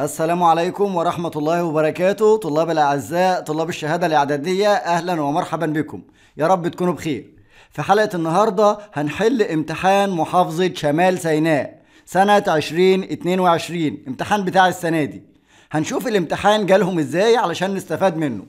السلام عليكم ورحمة الله وبركاته طلاب الأعزاء طلاب الشهادة الإعدادية أهلا ومرحبا بكم يا رب تكونوا بخير في حلقة النهاردة هنحل امتحان محافظة شمال سيناء سنة 2022 امتحان بتاع السنة دي هنشوف الامتحان جالهم ازاي علشان نستفاد منه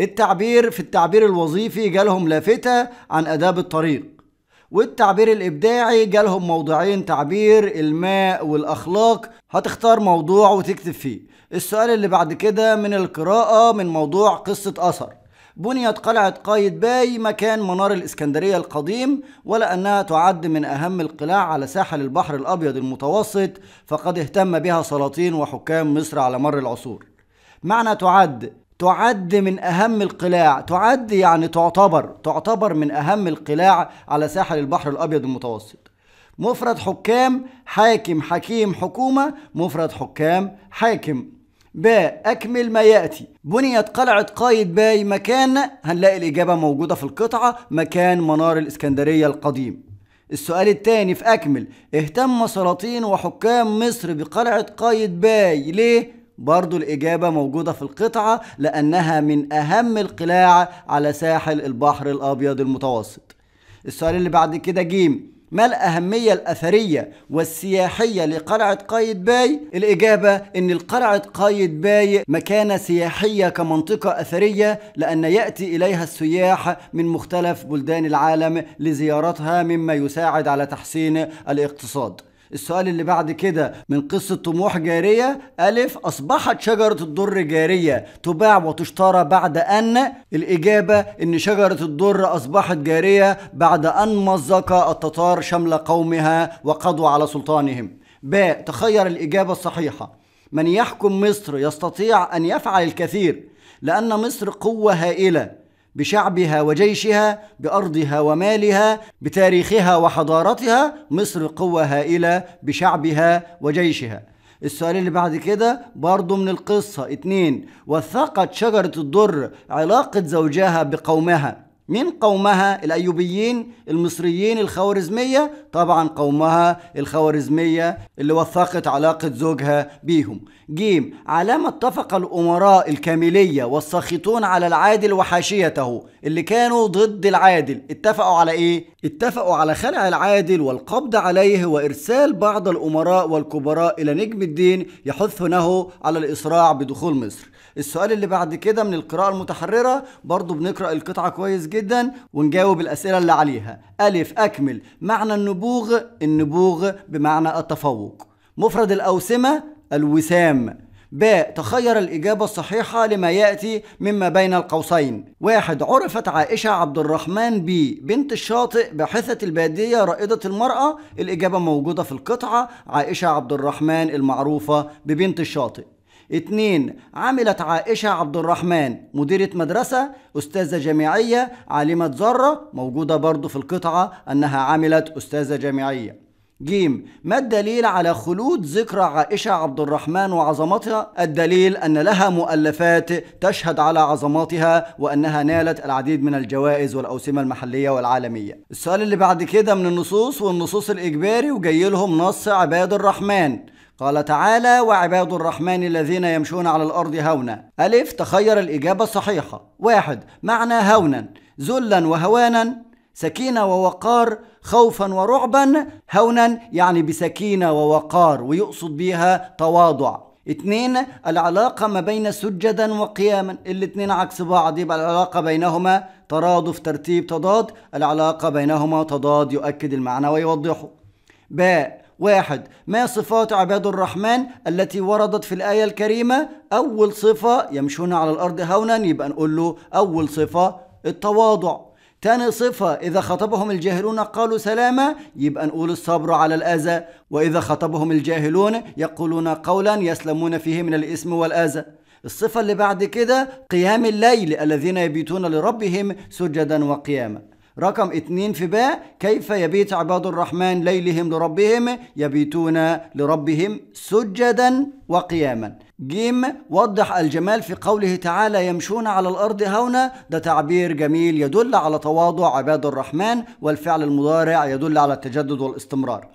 التعبير في التعبير الوظيفي جالهم لافتة عن أداب الطريق والتعبير الإبداعي جالهم موضوعين تعبير الماء والأخلاق هتختار موضوع وتكتب فيه السؤال اللي بعد كده من القراءة من موضوع قصة أثر بنيت قلعة قايد باي مكان منار الإسكندرية القديم ولأنها تعد من أهم القلاع على ساحل البحر الأبيض المتوسط فقد اهتم بها سلاطين وحكام مصر على مر العصور معنى تعد تعد من أهم القلاع تعد يعني تعتبر تعتبر من أهم القلاع على ساحل البحر الأبيض المتوسط مفرد حكام حاكم حكيم حكومة مفرد حكام حاكم باء أكمل ما يأتي بنيت قلعة قايد باي مكان هنلاقي الإجابة موجودة في القطعة مكان منار الإسكندرية القديم السؤال الثاني في أكمل اهتم سلاطين وحكام مصر بقلعة قايد باي ليه؟ برضو الإجابة موجودة في القطعة لأنها من أهم القلاع على ساحل البحر الأبيض المتوسط السؤال اللي بعد كده جيم ما الأهمية الأثرية والسياحية لقلعة قايد باي؟ الإجابة إن القلعة قايد باي مكانة سياحية كمنطقة أثرية لأن يأتي إليها السياح من مختلف بلدان العالم لزيارتها مما يساعد على تحسين الاقتصاد السؤال اللي بعد كده من قصة طموح جارية ألف أصبحت شجرة الضر جارية تباع وتشترى بعد أن الإجابة إن شجرة الضر أصبحت جارية بعد أن مزق التتار شمل قومها وقضوا على سلطانهم ب تخير الإجابة الصحيحة من يحكم مصر يستطيع أن يفعل الكثير لأن مصر قوة هائلة بشعبها وجيشها بارضها ومالها بتاريخها وحضارتها مصر قوه هائله بشعبها وجيشها السؤال اللي بعد كده برضه من القصة اتنين وثقت شجرة الضر علاقة زوجها بقومها مين قومها الايوبيين المصريين الخوارزميه طبعا قومها الخوارزميه اللي وثقت علاقه زوجها بيهم جيم ما اتفق الامراء الكامليه والساخطون على العادل وحاشيته اللي كانوا ضد العادل اتفقوا على ايه اتفقوا على خلع العادل والقبض عليه وارسال بعض الامراء والكبراء الى نجم الدين يحثونه على الاسراع بدخول مصر السؤال اللي بعد كده من القراءة المتحررة برضو بنقرأ القطعة كويس جدا ونجاوب الأسئلة اللي عليها ألف أكمل معنى النبوغ النبوغ بمعنى التفوق مفرد الأوسمة الوسام باء تخير الإجابة الصحيحة لما يأتي مما بين القوسين واحد عرفت عائشة عبد الرحمن بي بنت الشاطئ باحثة البادية رائدة المرأة الإجابة موجودة في القطعة عائشة عبد الرحمن المعروفة ببنت الشاطئ اتنين عملت عائشة عبد الرحمن مديرة مدرسة أستاذة جامعية عالمة ذرة موجودة برضو في القطعة أنها عملت أستاذة جامعية جيم ما الدليل على خلود ذكرى عائشة عبد الرحمن وعظمتها؟ الدليل أن لها مؤلفات تشهد على عظمتها وأنها نالت العديد من الجوائز والأوسمة المحلية والعالمية السؤال اللي بعد كده من النصوص والنصوص الإجباري وجاي لهم نص عباد الرحمن قال تعالى وعباد الرحمن الذين يمشون على الأرض هونا ألف تخير الإجابة الصحيحة واحد معنى هونا ذلا وهوانا سكينة ووقار خوفا ورعبا هونا يعني بسكينة ووقار ويقصد بيها تواضع اثنين العلاقة ما بين سجدا وقياما الاثنين عكس بعض يبقى العلاقة بينهما ترادف ترتيب تضاد العلاقة بينهما تضاد يؤكد المعنى ويوضحه باء واحد ما صفات عباد الرحمن التي وردت في الآية الكريمة أول صفة يمشون على الأرض هونا يبقى نقول له أول صفة التواضع تاني صفة إذا خطبهم الجاهلون قالوا سلامة يبقى نقول الصبر على الأذى وإذا خطبهم الجاهلون يقولون قولا يسلمون فيه من الإثم والأذى الصفة اللي بعد كده قيام الليل الذين يبيتون لربهم سجدا وقياما رقم اثنين في باء كيف يبيت عباد الرحمن ليلهم لربهم يبيتون لربهم سجدا وقياما جيم وضح الجمال في قوله تعالى يمشون على الأرض هونا ده تعبير جميل يدل على تواضع عباد الرحمن والفعل المضارع يدل على التجدد والاستمرار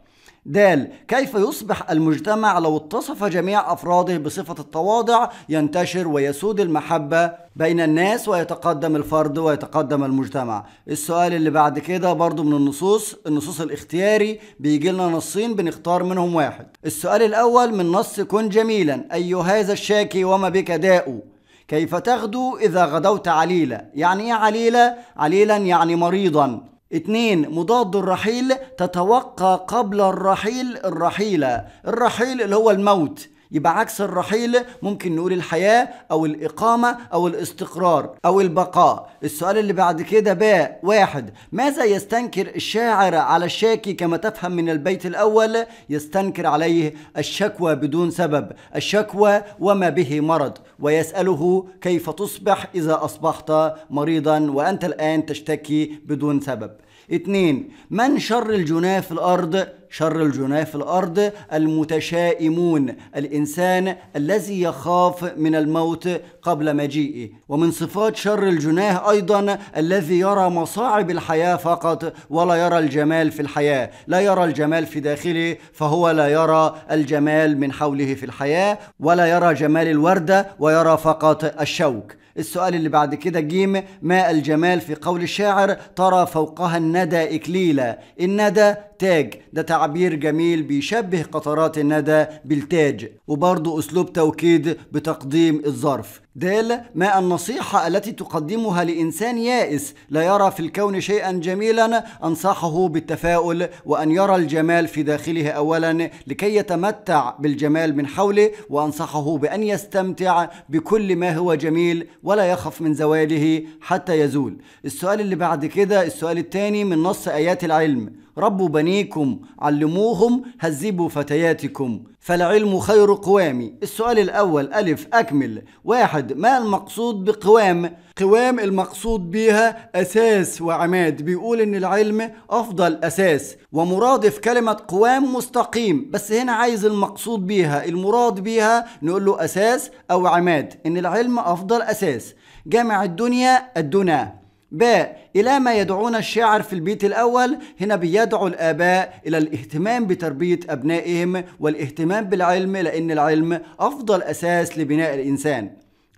د كيف يصبح المجتمع لو اتصف جميع أفراده بصفة التواضع ينتشر ويسود المحبة بين الناس ويتقدم الفرد ويتقدم المجتمع السؤال اللي بعد كده برضو من النصوص النصوص الاختياري بيجي لنا نصين بنختار منهم واحد السؤال الأول من نص كن جميلا أي هذا الشاكي وما بك داء كيف تغدو إذا غدوت عليلا يعني إيه عليلا؟ عليلا يعني مريضا اتنين مضاد الرحيل تتوقع قبل الرحيل الرحيلة الرحيل اللي هو الموت يبقى عكس الرحيل ممكن نقول الحياة أو الإقامة أو الاستقرار أو البقاء السؤال اللي بعد كده باء واحد ماذا يستنكر الشاعر على الشاكي كما تفهم من البيت الأول يستنكر عليه الشكوى بدون سبب الشكوى وما به مرض ويسأله كيف تصبح إذا أصبحت مريضا وأنت الآن تشتكي بدون سبب اتنين من شر الجناه في الأرض شر الجناه في الأرض المتشائمون الإنسان الذي يخاف من الموت قبل مجيئه ومن صفات شر الجناه أيضا الذي يرى مصاعب الحياة فقط ولا يرى الجمال في الحياة لا يرى الجمال في داخله فهو لا يرى الجمال من حوله في الحياة ولا يرى جمال الوردة ويرى فقط الشوك السؤال اللي بعد كده جيم ما الجمال في قول الشاعر ترى فوقها الندى إكليلا الندى تاج ده تعبير جميل بيشبه قطرات الندى بالتاج وبرضو أسلوب توكيد بتقديم الظرف دال ما النصيحة التي تقدمها لإنسان يائس لا يرى في الكون شيئا جميلا أنصحه بالتفاؤل وأن يرى الجمال في داخله أولا لكي يتمتع بالجمال من حوله وأنصحه بأن يستمتع بكل ما هو جميل ولا يخف من زواله حتى يزول السؤال اللي بعد كده السؤال الثاني من نص آيات العلم ربوا بنيكم علموهم هذبوا فتياتكم فالعلم خير قوام السؤال الأول ألف أكمل واحد ما المقصود بقوام؟ قوام المقصود بيها أساس وعماد بيقول إن العلم أفضل أساس ومرادف كلمة قوام مستقيم بس هنا عايز المقصود بيها المراد بيها نقول له أساس أو عماد إن العلم أفضل أساس جامع الدنيا الدنا ب إلى ما يدعونا الشاعر في البيت الأول هنا بيدعو الآباء إلى الاهتمام بتربية أبنائهم والاهتمام بالعلم لأن العلم أفضل أساس لبناء الإنسان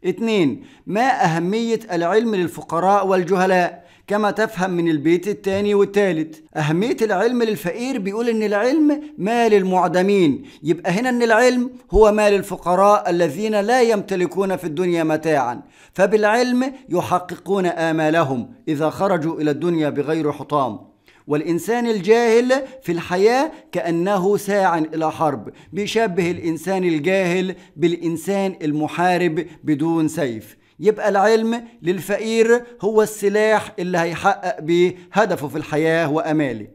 2. ما أهمية العلم للفقراء والجهلاء؟ كما تفهم من البيت الثاني والثالث أهمية العلم للفقير بيقول إن العلم مال المعدمين يبقى هنا إن العلم هو مال الفقراء الذين لا يمتلكون في الدنيا متاعا فبالعلم يحققون آمالهم إذا خرجوا إلى الدنيا بغير حطام والإنسان الجاهل في الحياة كأنه ساع إلى حرب بيشبه الإنسان الجاهل بالإنسان المحارب بدون سيف يبقى العلم للفقير هو السلاح اللي هيحقق بيه هدفه في الحياة وأماله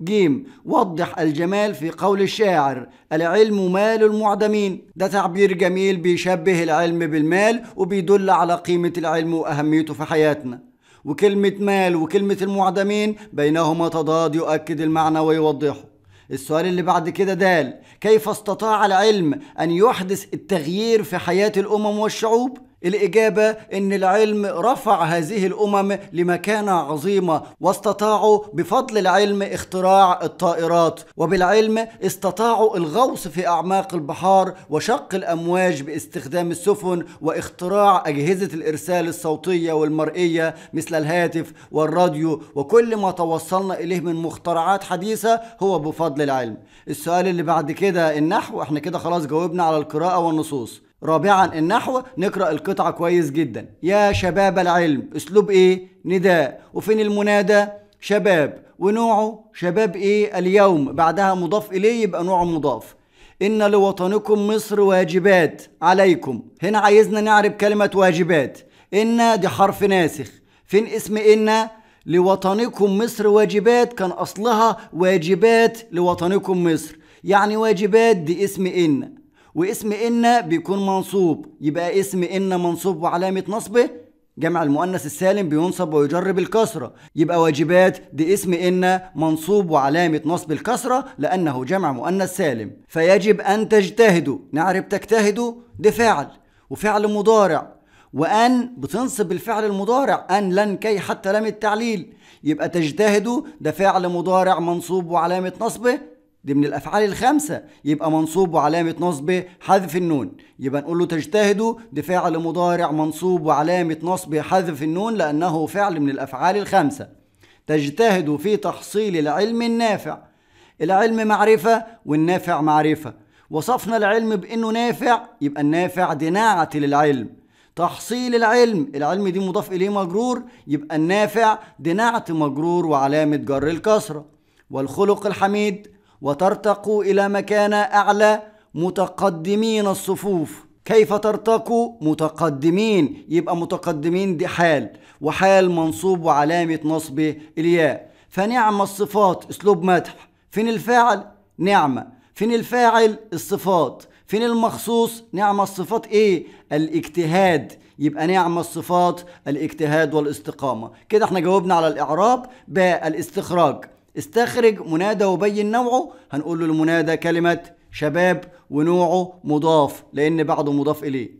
جيم وضح الجمال في قول الشاعر العلم مال المعدمين ده تعبير جميل بيشبه العلم بالمال وبيدل على قيمة العلم وأهميته في حياتنا وكلمة مال وكلمة المعدمين بينهما تضاد يؤكد المعنى ويوضحه السؤال اللي بعد كده دال كيف استطاع العلم أن يحدث التغيير في حياة الأمم والشعوب؟ الإجابة إن العلم رفع هذه الأمم لمكانة عظيمة واستطاعوا بفضل العلم اختراع الطائرات وبالعلم استطاعوا الغوص في أعماق البحار وشق الأمواج باستخدام السفن واختراع أجهزة الإرسال الصوتية والمرئية مثل الهاتف والراديو وكل ما توصلنا إليه من مخترعات حديثة هو بفضل العلم السؤال اللي بعد كده النحو احنا كده خلاص جاوبنا على القراءة والنصوص رابعا النحو نقرأ القطعة كويس جدا يا شباب العلم أسلوب إيه؟ نداء وفين المنادى؟ شباب ونوعه شباب إيه؟ اليوم بعدها مضاف إليه يبقى نوعه مضاف إن لوطنكم مصر واجبات عليكم هنا عايزنا نعرب كلمة واجبات إن دي حرف ناسخ فين اسم إن لوطنكم مصر واجبات كان أصلها واجبات لوطنكم مصر يعني واجبات دي اسم إن واسم إن بيكون منصوب يبقى اسم إن منصوب وعلامة نصبه جمع المؤنث السالم بينصب ويجر بالكسرة يبقى واجبات دي اسم إن منصوب وعلامة نصب الكسرة لأنه جمع مؤنث سالم فيجب أن تجتهدوا نعرف تجتهدوا ده فعل وفعل مضارع وأن بتنصب الفعل المضارع أن لن كي حتى لم التعليل يبقى تجتهدوا ده فعل مضارع منصوب وعلامة نصبه دي من الافعال الخمسه يبقى منصوب وعلامه نصب حذف النون يبقى نقول له تجتهدوا دي فعل مضارع منصوب وعلامه نصب حذف النون لانه فعل من الافعال الخمسه تجتهدوا في تحصيل العلم النافع العلم معرفه والنافع معرفه وصفنا العلم بانه نافع يبقى النافع دي نعت للعلم تحصيل العلم العلم دي مضاف اليه مجرور يبقى النافع دي نعت مجرور وعلامه جر الكسره والخلق الحميد وترتقوا إلى مكان أعلى متقدمين الصفوف كيف ترتقوا متقدمين يبقى متقدمين دي حال وحال منصوب وعلامة نصبه الياء فنعم الصفات اسلوب مدح فين الفاعل نعمة فين الفاعل الصفات فين المخصوص نعم الصفات ايه الاجتهاد يبقى نعم الصفات الاجتهاد والاستقامة كده احنا جاوبنا على الاعراب بالاستخراج استخرج منادى وبين نوعه هنقول له المنادى كلمة شباب ونوعه مضاف لأن بعده مضاف إليه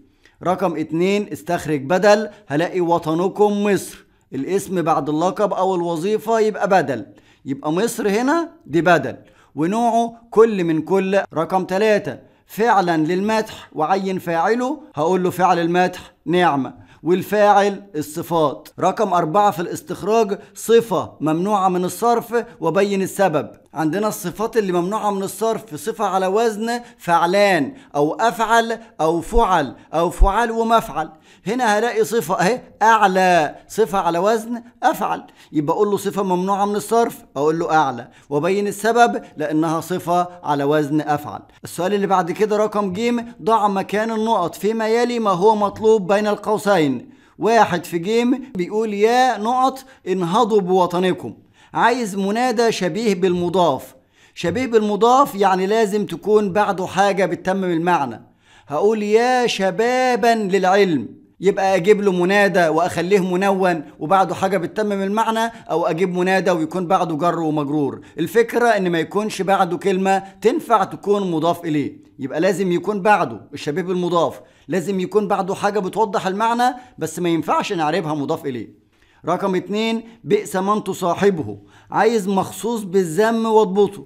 رقم اتنين استخرج بدل هلاقي وطنكم مصر الاسم بعد اللقب أو الوظيفة يبقى بدل يبقى مصر هنا دي بدل ونوعه كل من كل رقم ثلاثة فعلا للمدح وعين فاعله هقول له فعل المدح نعمة والفاعل الصفات رقم أربعة في الاستخراج صفة ممنوعة من الصرف وبين السبب عندنا الصفات اللي ممنوعة من الصرف صفة على وزن فعلان أو أفعل أو فعل أو فعل ومفعل هنا هلاقي صفة أهي أعلى صفة على وزن أفعل يبقى أقول له صفة ممنوعة من الصرف أقول له أعلى وبين السبب لأنها صفة على وزن أفعل السؤال اللي بعد كده رقم جيم ضع مكان النقط فيما يلي ما هو مطلوب بين القوسين واحد في جيم بيقول يا نقط انهضوا بوطنكم عايز منادى شبيه بالمضاف شبيه بالمضاف يعني لازم تكون بعده حاجة بتتمم المعنى هقول يا شبابا للعلم يبقى اجيب له منادى واخليه منون وبعده حاجه بتتمم المعنى او اجيب منادى ويكون بعده جر ومجرور الفكره ان ما يكونش بعده كلمه تنفع تكون مضاف اليه يبقى لازم يكون بعده الشبيه بالمضاف لازم يكون بعده حاجه بتوضح المعنى بس ما ينفعش نعربها مضاف اليه رقم اتنين بئس من تصاحبه عايز مخصوص بالذم واضبطه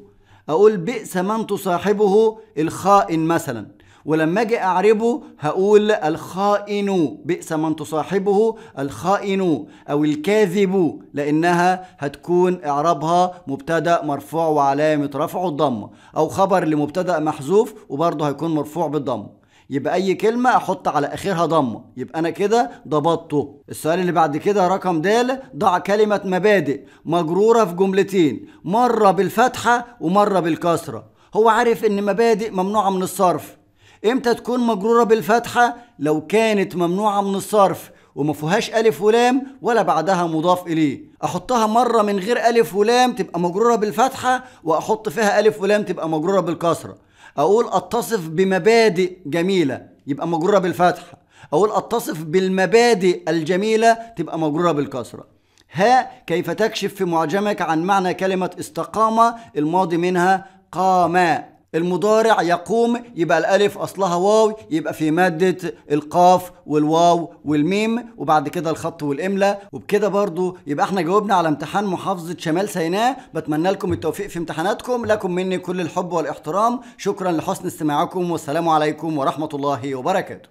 اقول بئس من تصاحبه الخائن مثلا ولما اجي اعربه هقول الخائن بئس من تصاحبه الخائن او الكاذب لانها هتكون اعرابها مبتدا مرفوع وعلامه رفعه الضمه او خبر لمبتدا محذوف وبرضه هيكون مرفوع بالضمه يبقى اي كلمه احط على اخرها ضمه يبقى انا كده ضبطته السؤال اللي بعد كده رقم د ضع كلمه مبادئ مجروره في جملتين مره بالفتحه ومره بالكسره هو عارف ان مبادئ ممنوعه من الصرف امتى تكون مجروره بالفتحه لو كانت ممنوعه من الصرف وما فيهاش ألف ولام ولا بعدها مضاف إليه أحطها مرة من غير ألف ولام تبقى مجرورة بالفتحة وأحط فيها ألف ولام تبقى مجرورة بالكسرة اقول اتصف بمبادئ جميله يبقى مجروره بالفتحه اقول اتصف بالمبادئ الجميله تبقى مجروره بالكسره ها كيف تكشف في معجمك عن معنى كلمه استقامه الماضي منها قام المضارع يقوم يبقى الالف اصلها واو يبقى في ماده القاف والواو والميم وبعد كده الخط والإملة وبكده برضو يبقى احنا جاوبنا على امتحان محافظه شمال سيناء بتمنى لكم التوفيق في امتحاناتكم لكم مني كل الحب والاحترام شكرا لحسن استماعكم والسلام عليكم ورحمه الله وبركاته